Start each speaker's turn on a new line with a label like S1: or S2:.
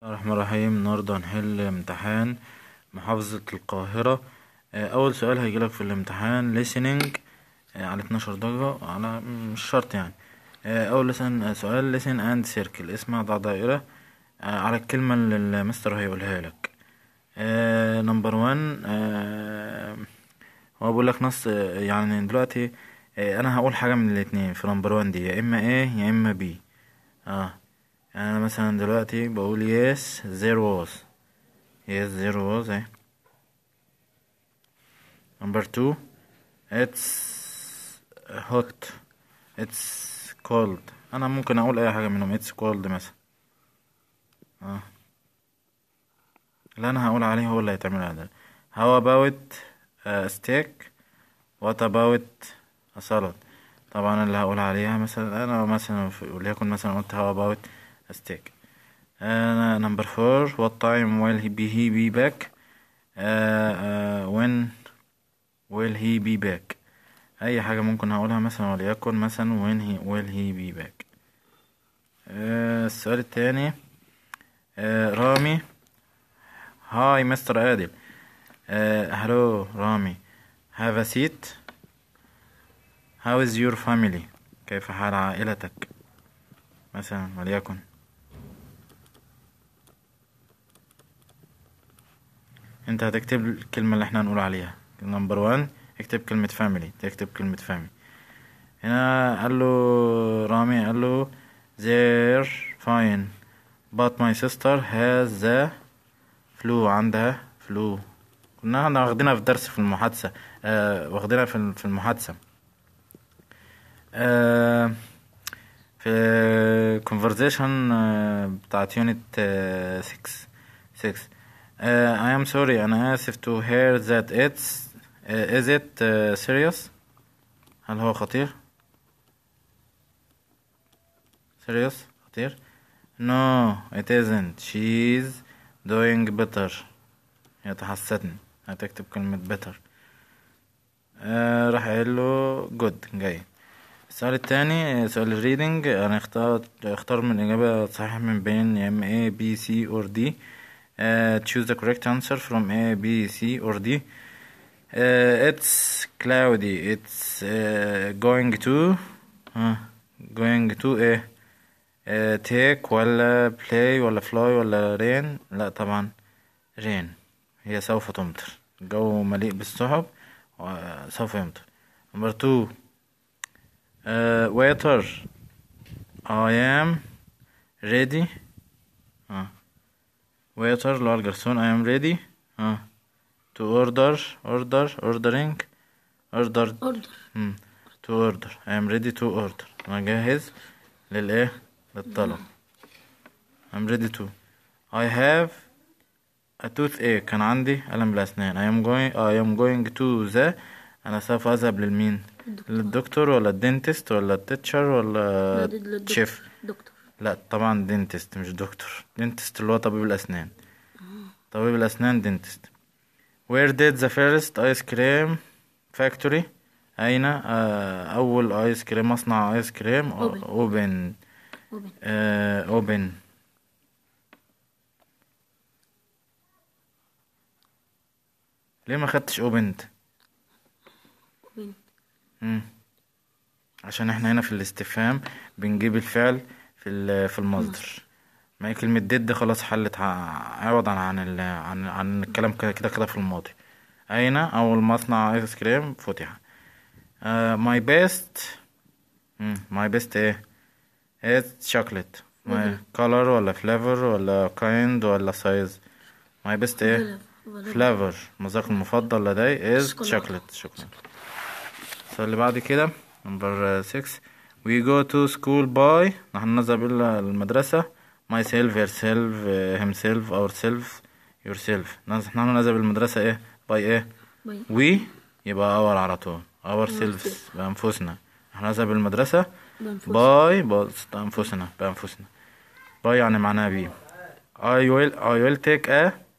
S1: بسم الله الرحمن الرحيم النهاردة هنحل امتحان محافظة القاهرة آه، أول سؤال هيجيلك في الامتحان listening آه، على اتناشر درجة على مش شرط يعني آه، أول لسن سؤال listen and circle اسمع ضع دائرة على الكلمة اللي المستر هيقولها لك نمبر وان هو بيقولك نص يعني دلوقتي أنا هقول حاجة من الاتنين في نمبر وان دي يا إما ايه يا إما بي اه يعني انا مثلا دلوقتي بقول yes there was yes there was اهي number two it's hot it's cold انا ممكن اقول اي حاجة منهم it's cold مثلا اه اللي انا هقول عليه هو اللي هيتعمل عليه how about a steak what about a salad طبعا اللي هقول عليها مثلا انا مثلا وليكن مثلا قلت how about هاشتاج نمبر فور وات تايم will هي بي he be back آه، آه، when will he be باك اي حاجة ممكن هقولها مثلا وليكن مثلا وين هي ويل هي بي باك السؤال التاني آه، رامي هاي مستر عادل هلو رامي هاف ا سيت هاو از يور فاميلي كيف حال عائلتك مثلا وليكن انت هتكتب الكلمة اللي احنا هنقول عليها نمبر 1 اكتب كلمة فاميلي تكتب كلمة فاميلي هنا قال له رامي قال له زير فاين but my sister has the flu عندها flu كنا احنا واخدينها في درس في المحادثة آه واخدينها في في المحادثة آه في conversation آه بتاعت يونت 6 6 Uh, I am sorry أنا آسف to hear that it's uh, is it uh, serious هل هو خطير serious خطير no it isn't she's doing better هي تحسنت هتكتب كلمة better uh, راح أقول له good جاي السؤال التاني سؤال الريدنج أنا اختار اختار من إجابة صحيحة من بين يا إما A B C or D uh, choose the correct answer from A, B, C or D uh, it's cloudy it's uh, going to uh, going to a a take, ولا play ولا fly ولا rain لا طبعا rain هي سوف تمطر الجو مليء بالسحب وسوف يمطر number two uh, waiter I am ready uh. waiter لو الجرسون I am ready اه to order order ordering ordered order مم. to order I am ready to order انا جاهز للايه للطلب I am ready to I have a toothache كان عندي ألم بالأسنان I am going I am going to the أنا سوف أذهب للمين الدكتور. للدكتور ولا الدنتست ولا التيتشر ولا الشيف لا طبعا دينتست مش دكتور دينتست اللي هو طبيب الأسنان طبيب الأسنان دينتست Where did the first ice cream factory أين آه، أول آيس كريم مصنع آيس كريم أوبن أوبن ليه ما خدتش أوبنت أوبنت عشان احنا هنا في الاستفهام بنجيب الفعل في في المصدر ما هي كلمة ديد خلاص حلت عوضا عن عن عن الكلام كده كده في الماضي أين أول مصنع آيس كريم فتح ماي بيست ماي بيست ايه ايه شوكليت ماي كولر ولا فليفر ولا كايند ولا سايز ماي بيست ايه فليفر مذاق المفضل لدي از شوكليت شوكليت اللي بعد كده نمبر 6 we go to school by نحن نذهب إلى المدرسة myself herself eh, himself يور yourself نحن نذهب المدرسة إيه by إيه وي we يبقى our على طول ourselves بأنفسنا نحن نذهب المدرسة by بأنفسنا بأنفسنا by يعني معناها بي I will I will take a